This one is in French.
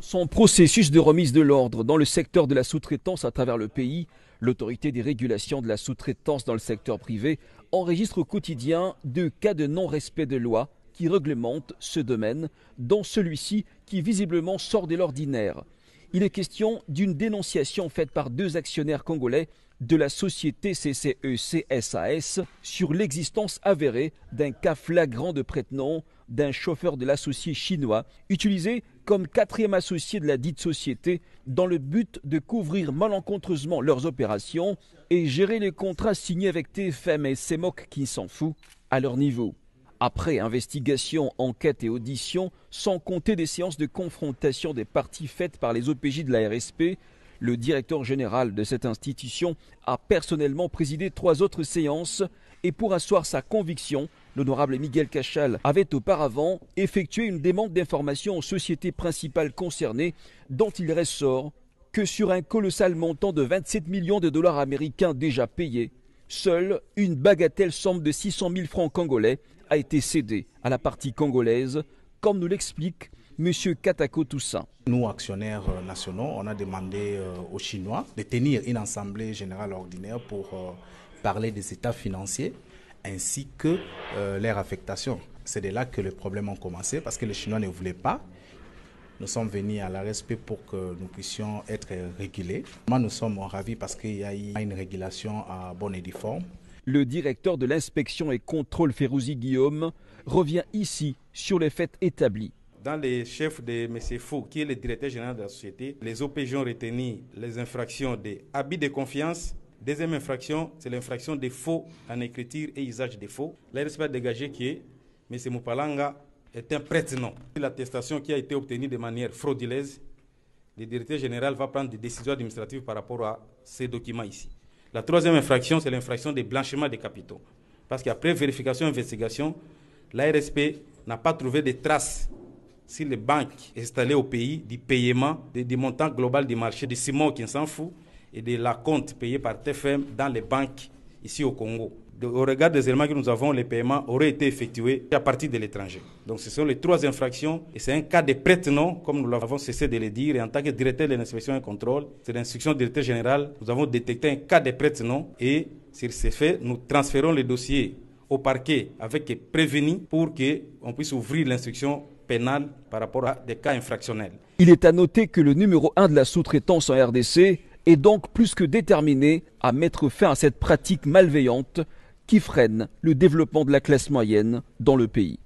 Son processus de remise de l'ordre dans le secteur de la sous-traitance à travers le pays, l'autorité des régulations de la sous-traitance dans le secteur privé enregistre au quotidien deux cas de non-respect de loi qui réglementent ce domaine, dont celui-ci qui visiblement sort de l'ordinaire. Il est question d'une dénonciation faite par deux actionnaires congolais de la société CCE-CSAS sur l'existence avérée d'un cas flagrant de prête-nom d'un chauffeur de l'associé chinois, utilisé comme quatrième associé de la dite société dans le but de couvrir malencontreusement leurs opérations et gérer les contrats signés avec TFM et CEMOC qui s'en fout à leur niveau. Après investigation, enquête et audition, sans compter des séances de confrontation des parties faites par les OPJ de la RSP, le directeur général de cette institution a personnellement présidé trois autres séances et pour asseoir sa conviction, l'honorable Miguel Cachal avait auparavant effectué une demande d'information aux sociétés principales concernées dont il ressort que sur un colossal montant de 27 millions de dollars américains déjà payés, seule une bagatelle somme de 600 000 francs congolais a été cédée à la partie congolaise, comme nous l'explique Monsieur Katako Toussaint. Nous, actionnaires euh, nationaux, on a demandé euh, aux Chinois de tenir une assemblée générale ordinaire pour euh, parler des états financiers ainsi que leur affectation. C'est de là que les problèmes ont commencé parce que les Chinois ne voulaient pas nous sommes venus à la respect pour que nous puissions être régulés. Moi, nous sommes ravis parce qu'il y a une régulation à bon et Le directeur de l'inspection et contrôle Ferrouzi Guillaume revient ici sur les faits établis. Dans les chefs de M. Fou, qui est le directeur général de la société, les OPJ ont retenu les infractions des habits de confiance. Deuxième infraction, c'est l'infraction des faux en écriture et usage des faux. L'ARSP a dégagé que M. Mupalanga est un prêtre L'attestation qui a été obtenue de manière frauduleuse, le directeur général va prendre des décisions administratives par rapport à ces documents ici. La troisième infraction, c'est l'infraction des blanchiments des capitaux. Parce qu'après vérification et investigation, l'ARSP n'a pas trouvé de traces si les banques installées au pays du paiement du montant global du marché du ciment qui s'en fout et de la compte payée par TFM dans les banques ici au Congo. au regard des éléments que nous avons, les paiements auraient été effectués à partir de l'étranger. Donc ce sont les trois infractions et c'est un cas de prête-nom, comme nous l'avons cessé de le dire. Et en tant que directeur de l'inspection et contrôle, c'est l'instruction du directeur général, nous avons détecté un cas de prête-nom et sur ces fait, nous transférons le dossier au parquet avec prévenu pour qu'on puisse ouvrir l'instruction par rapport à des cas infractionnels. Il est à noter que le numéro 1 de la sous-traitance en RDC est donc plus que déterminé à mettre fin à cette pratique malveillante qui freine le développement de la classe moyenne dans le pays.